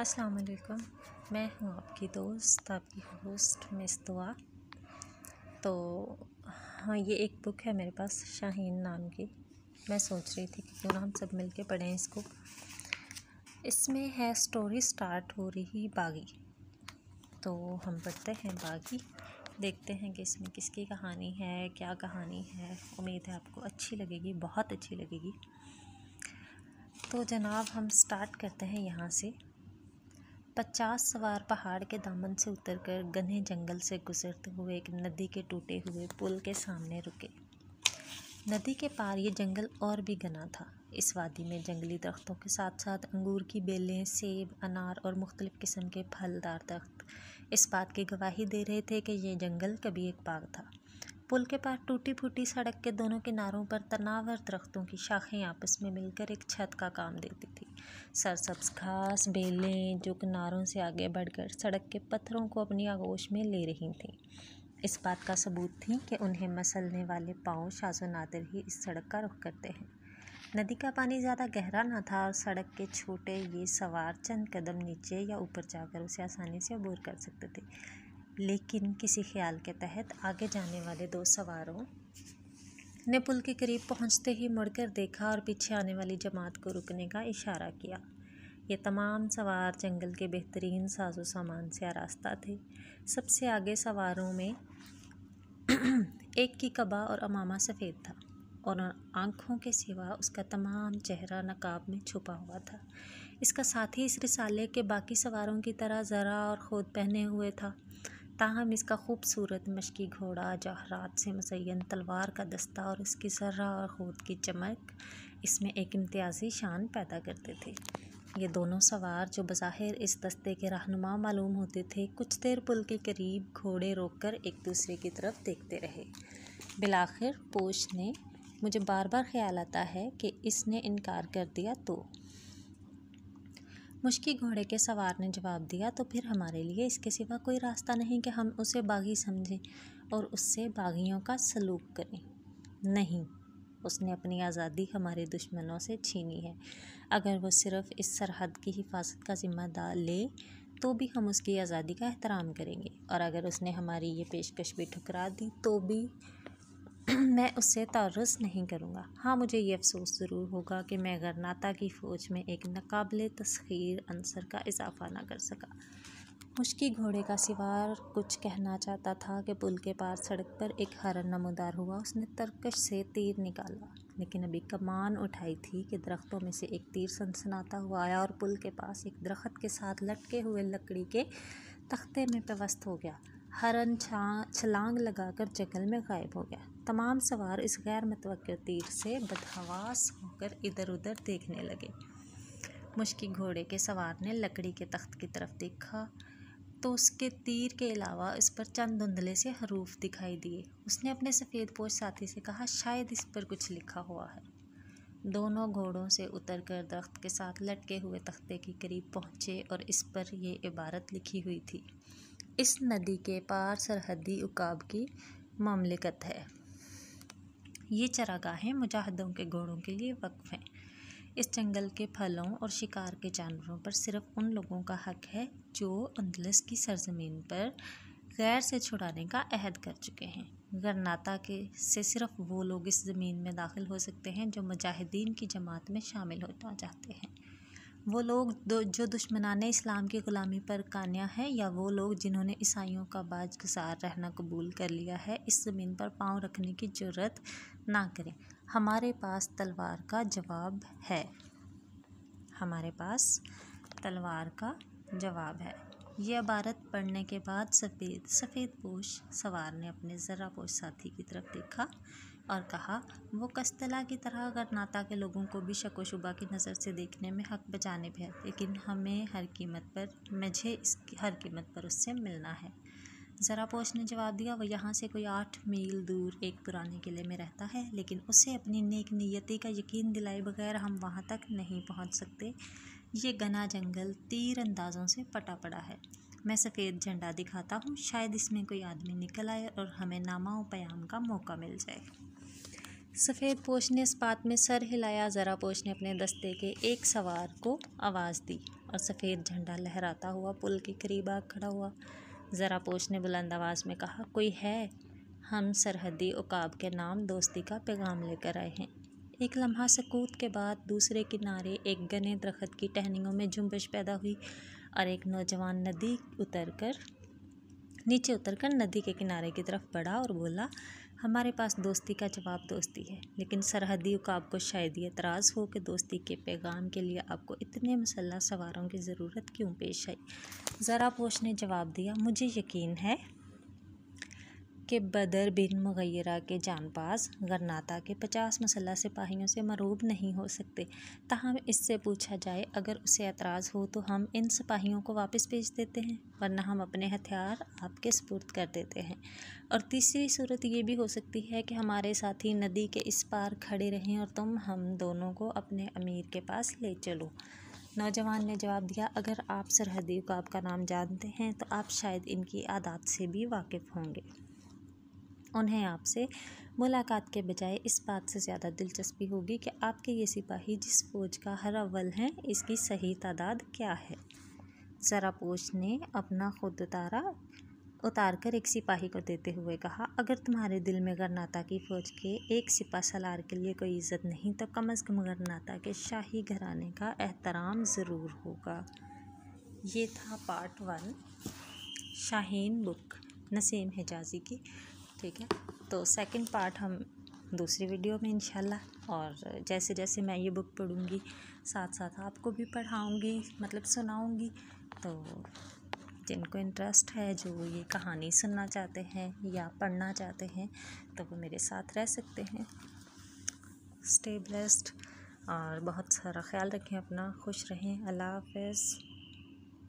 अस्सलाम वालेकुम मैं हूँ आपकी दोस्त आपकी होस्ट मिस दुआ तो हाँ ये एक बुक है मेरे पास शाहीन नाम की मैं सोच रही थी कि क्यों ना हम सब मिल के पढ़ें इसको इसमें है स्टोरी स्टार्ट हो रही बागी तो हम पढ़ते हैं बागी देखते हैं कि इसमें किसकी कहानी है क्या कहानी है उम्मीद है आपको अच्छी लगेगी बहुत अच्छी लगेगी तो जनाब हम स्टार्ट करते हैं यहाँ से पचास सवार पहाड़ के दामन से उतरकर घने जंगल से गुजरते हुए एक नदी के टूटे हुए पुल के सामने रुके नदी के पार ये जंगल और भी घना था इस वादी में जंगली दरख्तों के साथ साथ अंगूर की बेलें सेब अनार और मुख्तलिफ़ किस्म के फलदार दरख्त इस बात की गवाही दे रहे थे कि यह जंगल कभी एक बाग था पुल के पास टूटी फूटी सड़क के दोनों किनारों पर तनावर दरख्तों की शाखें आपस में मिलकर एक छत का काम देती थी सरसब्स घास बेलें जो किनारों से आगे बढ़कर सड़क के पत्थरों को अपनी आगोश में ले रही थीं इस बात का सबूत थी कि उन्हें मसलने वाले पाँव शाजो नादिर ही इस सड़क का रुख करते हैं नदी का पानी ज़्यादा गहरा ना था और सड़क के छोटे ये सवार चंद कदम नीचे या ऊपर जाकर उसे आसानी से अबूर कर सकते थे लेकिन किसी ख्याल के तहत आगे जाने वाले दो सवारों ने पुल के करीब पहुंचते ही मुड़कर देखा और पीछे आने वाली जमात को रुकने का इशारा किया ये तमाम सवार जंगल के बेहतरीन साजो सामान से आरास्ता थे सबसे आगे सवारों में एक की कबा और अमामा सफ़ेद था और आँखों के सिवा उसका तमाम चेहरा नकाब में छुपा हुआ था इसका साथी इस रिसाले के बाकी सवारों की तरह ज़रा और ख़ुद पहने हुए था ताहम इसका खूबसूरत मशकी घोड़ा जहरात से मुसैन तलवार का दस्ता और इसकी सर्रा और खूद की चमक इसमें एक इम्तियाज़ी शान पैदा करते थे ये दोनों सवार जो बज़ाहिर इस दस्ते के रहनुमा मालूम होते थे कुछ देर पुल के करीब घोड़े रोककर एक दूसरे की तरफ देखते रहे बिलाखिर पोश ने मुझे बार बार ख्याल आता है कि इसने इनकार कर दिया तो मुश्किल घोड़े के सवार ने जवाब दिया तो फिर हमारे लिए इसके सिवा कोई रास्ता नहीं कि हम उसे बागी समझें और उससे बागियों का सलूक करें नहीं उसने अपनी आज़ादी हमारे दुश्मनों से छीनी है अगर वो सिर्फ़ इस सरहद की हिफाजत का ज़िम्मेदार ले तो भी हम उसकी आज़ादी का एहतराम करेंगे और अगर उसने हमारी ये पेशकश भी ठुकरा दी तो भी मैं उससे तारस नहीं करूँगा हाँ मुझे ये अफसोस ज़रूर होगा कि मैं गरनाता की फ़ौज में एक नाकबिल तस्खीर अंसर का इजाफा ना कर सका मुश्की घोड़े का सिवार कुछ कहना चाहता था कि पुल के पार सड़क पर एक हरन नमोदार हुआ उसने तर्कश से तीर निकाला लेकिन अभी कमान उठाई थी कि दरख्तों में से एक तीर सनसनाता हुआ आया और पुल के पास एक दरख्त के साथ लटके हुए लकड़ी के तख्ते में पवस्त हो गया हरन छा छलांग लगाकर जंगल में गायब हो गया तमाम सवार इस गैर मतवक़ तीर से बदहवास होकर इधर उधर देखने लगे मुश्किल घोड़े के सवार ने लकड़ी के तख्त की तरफ देखा तो उसके तीर के अलावा इस पर चंद धुंधले से हरूफ दिखाई दिए उसने अपने सफ़ेद पोष साथी से कहा शायद इस पर कुछ लिखा हुआ है दोनों घोड़ों से उतरकर दरख्त के साथ लटके हुए तख्ते के करीब पहुँचे और इस पर यह इबारत लिखी हुई थी इस नदी के पार सरहदी उकाब की ममलिकत है ये चरागाहें मुजाहिदों के घोड़ों के लिए वक्फ़ हैं इस जंगल के फलों और शिकार के जानवरों पर सिर्फ उन लोगों का हक है जो अंदलस की सरजमीन पर गैर से छुड़ाने का अहद कर चुके हैं गरनाता के से सिर्फ वो लोग इस ज़मीन में दाखिल हो सकते हैं जो मुजाहिदीन की जमात में शामिल होना चाहते हैं वो लोग जो दुश्मनान इस्लाम की ग़ुलामी पर कान्या है या वो लोग जिन्होंने ईसाइयों का बाज गुजार रहना कबूल कर लिया है इस ज़मीन पर पाँव रखने की जरूरत ना करें हमारे पास तलवार का जवाब है हमारे पास तलवार का जवाब है यह अबारत पढ़ने के बाद सफ़ेद सफ़ेद पोश सवार ने अपने ज़रा पोश साथी की तरफ देखा और कहा वो कस्तला की तरह अगर नाता के लोगों को भी शुबा की नज़र से देखने में हक बचाने पर है लेकिन हमें हर कीमत पर मुझे इस हर कीमत पर उससे मिलना है ज़रा पोश ने जवाब दिया वह यहाँ से कोई आठ मील दूर एक पुराने किले में रहता है लेकिन उसे अपनी नेक नियति का यकीन दिलाए बगैर हम वहाँ तक नहीं पहुँच सकते ये घना जंगल तीर अंदाज़ों से पटा पड़ा है मैं सफ़ेद झंडा दिखाता हूँ शायद इसमें कोई आदमी निकल आए और हमें नामा प्याम का मौका मिल जाए सफ़ेद पोश ने इस बात में सर हिलाया ज़रा पोश ने अपने दस्ते के एक सवार को आवाज़ दी और सफ़ेद झंडा लहराता हुआ पुल के करीब आग खड़ा हुआ ज़रा पोश ने बुलंद आवाज़ में कहा कोई है हम सरहदी उकाब के नाम दोस्ती का पैगाम लेकर आए हैं एक लम्हा सकूत के बाद दूसरे किनारे एक गने दरख्त की टहनियों में जुम्बश पैदा हुई और एक नौजवान नदी उतर कर नीचे उतर कर नदी के किनारे की तरफ बढ़ा और बोला हमारे पास दोस्ती का जवाब दोस्ती है लेकिन सरहदियों का आपको शायद ये एतराज़ हो कि दोस्ती के पैगाम के लिए आपको इतने मसल्ला सवारों की ज़रूरत क्यों पेश आई ज़रा पोश ने जवाब दिया मुझे यकीन है के बदर बिन मुगैरा के जानबाज गरनाता के पचास मसल्ला सिपाहियों से मरूब नहीं हो सकते तहम इससे पूछा जाए अगर उसे एतराज़ हो तो हम इन सिपाहियों को वापस भेज देते हैं वरना हम अपने हथियार आपके सपूर्द कर देते हैं और तीसरी सूरत ये भी हो सकती है कि हमारे साथी नदी के इस पार खड़े रहें और तुम हम दोनों को अपने अमीर के पास ले चलो नौजवान ने जवाब दिया अगर आप सरहदी को आपका नाम जानते हैं तो आप शायद इनकी आदात से भी वाकिफ़ होंगे उन्हें आपसे मुलाकात के बजाय इस बात से ज़्यादा दिलचस्पी होगी कि आपके ये सिपाही जिस फौज का हर अव्वल हैं इसकी सही तादाद क्या है सरापोश ने अपना खुद उतारा उतार कर एक सिपाही को देते हुए कहा अगर तुम्हारे दिल में गरनाता की फ़ौज के एक सिपा सलार के लिए कोई इज़्ज़त नहीं तो कम अज़ कम गरनाता के शाही घराने का एहतराम ज़रूर होगा ये था part one Shaheen book Naseem Hijazi की ठीक है तो सेकंड पार्ट हम दूसरी वीडियो में इंशाल्लाह और जैसे जैसे मैं ये बुक पढ़ूँगी साथ साथ आपको भी पढ़ाऊँगी मतलब सुनाऊँगी तो जिनको इंटरेस्ट है जो ये कहानी सुनना चाहते हैं या पढ़ना चाहते हैं तो वो मेरे साथ रह सकते हैं स्टे ब्लेस्ड और बहुत सारा ख्याल रखें अपना खुश रहें अल्लाह हाफिज़